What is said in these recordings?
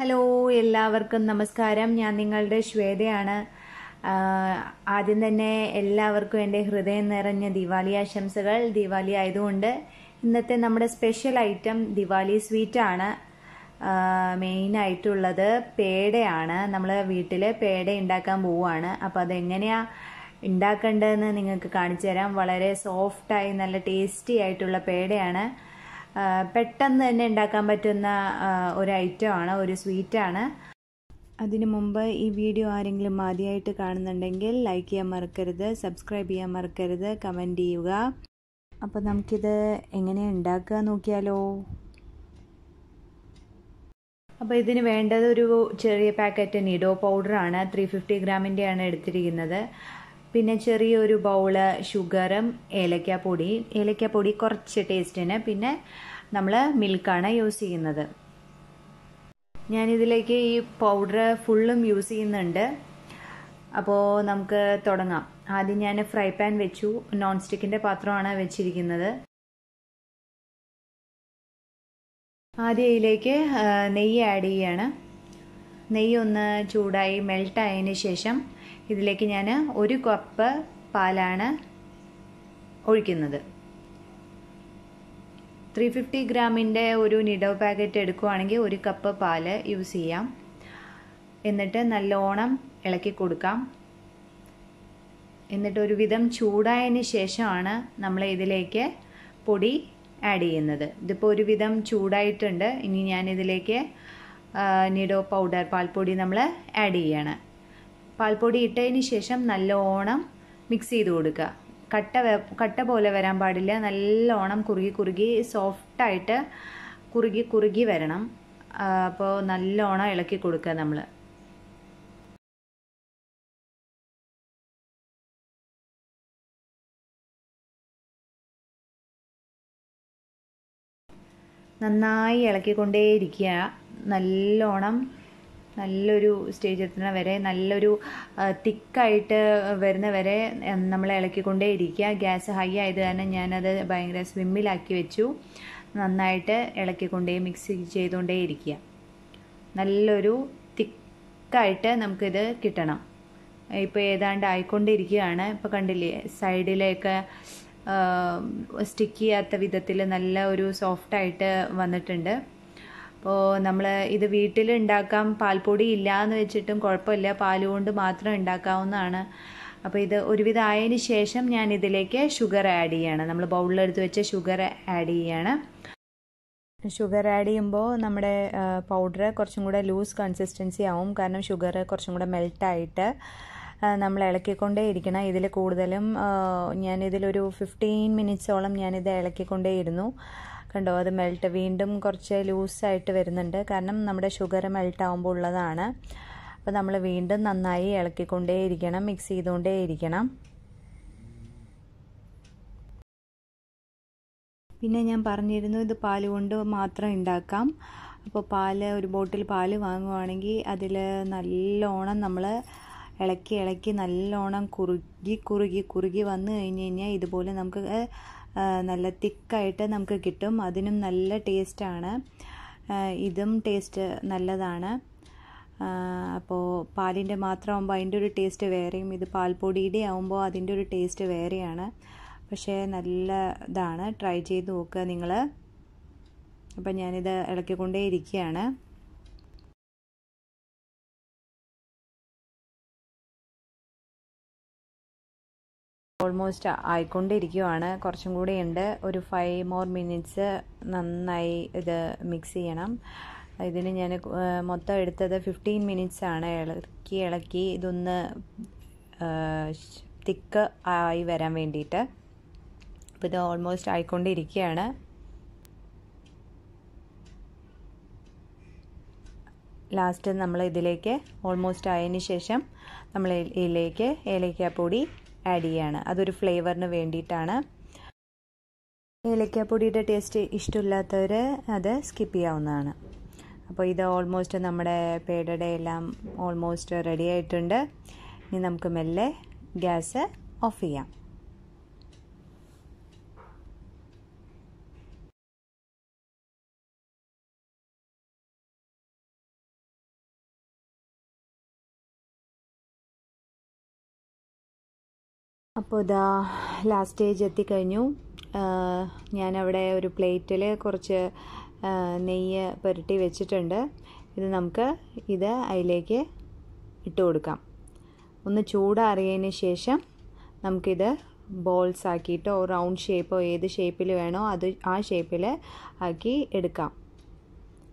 hello എല്ലാവർക്കും നമസ്കാരം ഞാൻ നിങ്ങളുടെ ശ്വേതയാണ് ആദ്യം തന്നെ എല്ലാവർക്കും എൻ്റെ ഹൃദയം നിറഞ്ഞ ദിവാലി ആശംസകൾ ദിവാലി ആയതുകൊണ്ട് ഇന്നത്തെ നമ്മുടെ സ്പെഷ്യൽ ഐറ്റം ദിവാലി സ്വീറ്റാണ് മെയിനായിട്ടുള്ളത് പേടയാണ് നമ്മൾ വീട്ടിൽ പേട ഉണ്ടാക്കാൻ പോവുകയാണ് അപ്പോൾ അതെങ്ങനെയാണ് ഉണ്ടാക്കേണ്ടതെന്ന് നിങ്ങൾക്ക് കാണിച്ചു തരാം വളരെ സോഫ്റ്റായി നല്ല ടേസ്റ്റി ആയിട്ടുള്ള പേടയാണ് പെട്ടെന്ന് തന്നെ ഉണ്ടാക്കാൻ പറ്റുന്ന ഒരു ഐറ്റമാണ് ഒരു സ്വീറ്റാണ് അതിനു മുമ്പ് ഈ വീഡിയോ ആരെങ്കിലും ആദ്യമായിട്ട് കാണുന്നുണ്ടെങ്കിൽ ലൈക്ക് ചെയ്യാൻ മറക്കരുത് സബ്സ്ക്രൈബ് ചെയ്യാൻ മറക്കരുത് കമൻറ്റ് ചെയ്യുക അപ്പോൾ നമുക്കിത് എങ്ങനെ ഉണ്ടാക്കുക നോക്കിയാലോ അപ്പോൾ ഇതിന് വേണ്ടത് ഒരു ചെറിയ പാക്കറ്റ് നീഡോ പൗഡറാണ് ത്രീ ഫിഫ്റ്റി ഗ്രാമിൻ്റെയാണ് എടുത്തിരിക്കുന്നത് പിന്നെ ചെറിയൊരു ബൗള് ഷുഗറും ഏലക്കാപ്പൊടി ഏലക്കാപ്പൊടി കുറച്ച് ടേസ്റ്റിന് പിന്നെ നമ്മൾ മിൽക്കാണ് യൂസ് ചെയ്യുന്നത് ഞാനിതിലേക്ക് ഈ പൗഡർ ഫുള്ളും യൂസ് ചെയ്യുന്നുണ്ട് അപ്പോൾ നമുക്ക് തുടങ്ങാം ആദ്യം ഞാൻ ഫ്രൈ പാൻ വെച്ചു നോൺ സ്റ്റിക്കിൻ്റെ പാത്രമാണ് വെച്ചിരിക്കുന്നത് ആദ്യം ഇതിലേക്ക് നെയ്യ് ആഡ് ചെയ്യാണ് നെയ്യ് ഒന്ന് ചൂടായി മെൽട്ടായതിന് ശേഷം ഇതിലേക്ക് ഞാൻ ഒരു കപ്പ് പാലാണ് ഒഴിക്കുന്നത് ത്രീ ഫിഫ്റ്റി ഗ്രാമിൻ്റെ ഒരു നിഡോ പാക്കറ്റ് എടുക്കുവാണെങ്കിൽ ഒരു കപ്പ് പാല് യൂസ് ചെയ്യാം എന്നിട്ട് നല്ലോണം ഇളക്കി കൊടുക്കാം എന്നിട്ട് ഒരുവിധം ചൂടായതിന് ശേഷമാണ് നമ്മൾ ഇതിലേക്ക് പൊടി ആഡ് ചെയ്യുന്നത് ഇതിപ്പോൾ ഒരുവിധം ചൂടായിട്ടുണ്ട് ഇനി ഞാനിതിലേക്ക് നിഡോ പൗഡർ പാൽപ്പൊടി നമ്മൾ ആഡ് ചെയ്യണം പാൽപ്പൊടി ഇട്ടതിന് ശേഷം നല്ലോണം മിക്സ് ചെയ്ത് കൊടുക്കുക കട്ട കട്ട പോലെ വരാൻ പാടില്ല നല്ലോണം കുറുകി കുറുകി സോഫ്റ്റായിട്ട് കുറുകി കുറുകി വരണം അപ്പോൾ നല്ലോണം ഇളക്കി കൊടുക്കുക നമ്മൾ നന്നായി ഇളക്കിക്കൊണ്ടേയിരിക്കുക നല്ലോണം നല്ലൊരു സ്റ്റേജ് എത്തുന്ന വരെ നല്ലൊരു തിക്കായിട്ട് വരുന്ന വരെ നമ്മൾ ഇളക്കിക്കൊണ്ടേ ഇരിക്കുക ഗ്യാസ് ഹൈ ആയത് കാരണം ഞാനത് ഭയങ്കര സ്വിമ്മിലാക്കി വെച്ചു നന്നായിട്ട് ഇളക്കിക്കൊണ്ടേ മിക്സ് ചെയ്തുകൊണ്ടേ ഇരിക്കുക നല്ലൊരു തിക്കായിട്ട് നമുക്കിത് കിട്ടണം ഇപ്പോൾ ഏതാണ്ട് ആയിക്കൊണ്ടിരിക്കുകയാണ് ഇപ്പോൾ കണ്ടില്ലേ സൈഡിലേക്ക് സ്റ്റിക്ക് ചെയ്യാത്ത വിധത്തിൽ നല്ല ഒരു സോഫ്റ്റായിട്ട് വന്നിട്ടുണ്ട് നമ്മൾ ഇത് വീട്ടിൽ ഉണ്ടാക്കാം പാൽപ്പൊടി ഇല്ല എന്ന് വെച്ചിട്ടും കുഴപ്പമില്ല പാൽ കൊണ്ട് മാത്രം ഉണ്ടാക്കാവുന്നതാണ് അപ്പോൾ ഇത് ഒരുവിധം ആയതിന് ശേഷം ഞാൻ ഇതിലേക്ക് ഷുഗർ ആഡ് ചെയ്യാണ് നമ്മൾ ബൗളിലെടുത്ത് വെച്ച ഷുഗർ ആഡ് ചെയ്യാണ് ഷുഗർ ആഡ് ചെയ്യുമ്പോൾ നമ്മുടെ പൗഡർ കുറച്ചും കൂടെ ലൂസ് കൺസിസ്റ്റൻസി ആവും കാരണം ഷുഗർ കുറച്ചും കൂടെ മെൽട്ടായിട്ട് നമ്മൾ ഇളക്കിക്കൊണ്ടേ ഇരിക്കണം ഇതിൽ കൂടുതലും ഞാനിതിലൊരു ഫിഫ്റ്റീൻ മിനിറ്റ്സോളം ഞാനിത് ഇളക്കിക്കൊണ്ടേയിരുന്നു കണ്ടോ അത് മെൽട്ട് വീണ്ടും കുറച്ച് ലൂസായിട്ട് വരുന്നുണ്ട് കാരണം നമ്മുടെ ഷുഗർ മെൽട്ട് ആകുമ്പോൾ ഉള്ളതാണ് അപ്പോൾ നമ്മൾ വീണ്ടും നന്നായി ഇരിക്കണം മിക്സ് ചെയ്തുകൊണ്ടേയിരിക്കണം പിന്നെ ഞാൻ പറഞ്ഞിരുന്നു ഇത് പാൽ കൊണ്ട് മാത്രം ഉണ്ടാക്കാം അപ്പോൾ പാല് ഒരു ബോട്ടിൽ പാല് വാങ്ങുവാണെങ്കിൽ അതിൽ നല്ലോണം നമ്മൾ ഇളക്കി ഇളക്കി നല്ലോണം കുറുകി കുറുകി കുറുകി വന്നു കഴിഞ്ഞ് കഴിഞ്ഞാൽ ഇതുപോലെ നമുക്ക് നല്ല തിക്കായിട്ട് നമുക്ക് കിട്ടും അതിനും നല്ല ടേസ്റ്റാണ് ഇതും ടേസ്റ്റ് നല്ലതാണ് അപ്പോൾ പാലിൻ്റെ മാത്രമാകുമ്പോൾ അതിൻ്റെ ഒരു ടേസ്റ്റ് വേറെയും ഇത് പാൽപ്പൊടിയുടെ ആകുമ്പോൾ അതിൻ്റെ ഒരു ടേസ്റ്റ് വേറെയാണ് പക്ഷേ നല്ല ഇതാണ് ട്രൈ ചെയ്ത് നോക്കുക നിങ്ങൾ അപ്പം ഞാനിത് ഇളക്കിക്കൊണ്ടേ ഇരിക്കുകയാണ് ഓൾമോസ്റ്റ് ആയിക്കൊണ്ടിരിക്കുകയാണ് കുറച്ചും കൂടി ഉണ്ട് ഒരു ഫൈവ് മോർ മിനിറ്റ്സ് നന്നായി ഇത് മിക്സ് ചെയ്യണം ഇതിന് ഞാൻ മൊത്തം എടുത്തത് ഫിഫ്റ്റീൻ മിനിറ്റ്സ് ആണ് ഇളക്കി ഇളക്കി ഇതൊന്ന് തിക്ക് ആയി വരാൻ വേണ്ടിയിട്ട് അപ്പോൾ ഇത് ഓൾമോസ്റ്റ് ആയിക്കൊണ്ടിരിക്കുകയാണ് ലാസ്റ്റ് നമ്മൾ ഇതിലേക്ക് ഓൾമോസ്റ്റ് ആയതിന് ശേഷം നമ്മൾ ഇതിലേക്ക് ഏലയ്ക്കാപ്പൊടി ആഡ് ചെയ്യുകയാണ് അതൊരു ഫ്ലേവറിന് വേണ്ടിയിട്ടാണ് ഏലക്കാപ്പൊടിയുടെ ടേസ്റ്റ് ഇഷ്ടമില്ലാത്തവർ അത് സ്കിപ്പ് ചെയ്യാവുന്നതാണ് അപ്പോൾ ഇത് ഓൾമോസ്റ്റ് നമ്മുടെ പേടയുടെ എല്ലാം ഓൾമോസ്റ്റ് റെഡി ആയിട്ടുണ്ട് ഇനി നമുക്ക് മെല്ലെ ഗ്യാസ് ഓഫ് ചെയ്യാം അപ്പോൾ ഇതാ ലാസ്റ്റ് സ്റ്റേജ് എത്തിക്കഴിഞ്ഞു ഞാനവിടെ ഒരു പ്ലേറ്റിൽ കുറച്ച് നെയ്യ് പുരട്ടി വെച്ചിട്ടുണ്ട് ഇത് നമുക്ക് ഇത് അതിലേക്ക് ഇട്ട് കൊടുക്കാം ഒന്ന് ചൂടാറിയതിന് ശേഷം നമുക്കിത് ബോൾസ് ആക്കിയിട്ടോ റൗണ്ട് ഷേപ്പോ ഏത് ഷേപ്പിൽ വേണോ അത് ആ ഷേപ്പിൽ ആക്കി എടുക്കാം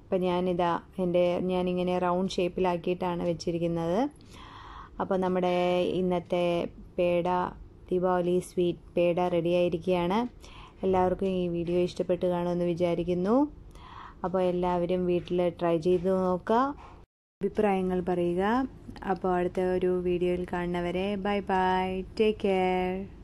അപ്പം ഞാനിതാ എൻ്റെ ഞാനിങ്ങനെ റൗണ്ട് ഷേപ്പിലാക്കിയിട്ടാണ് വെച്ചിരിക്കുന്നത് അപ്പോൾ നമ്മുടെ ഇന്നത്തെ പേട ദീപാവലി സ്വീറ്റ് പേട റെഡിയായിരിക്കുകയാണ് എല്ലാവർക്കും ഈ വീഡിയോ ഇഷ്ടപ്പെട്ട് കാണുമെന്ന് വിചാരിക്കുന്നു അപ്പോൾ എല്ലാവരും വീട്ടിൽ ട്രൈ ചെയ്ത് നോക്കുക അഭിപ്രായങ്ങൾ പറയുക അപ്പോൾ അടുത്ത ഒരു വീഡിയോയിൽ കാണുന്നവരെ ബൈ ബൈ ടേക്ക് കെയർ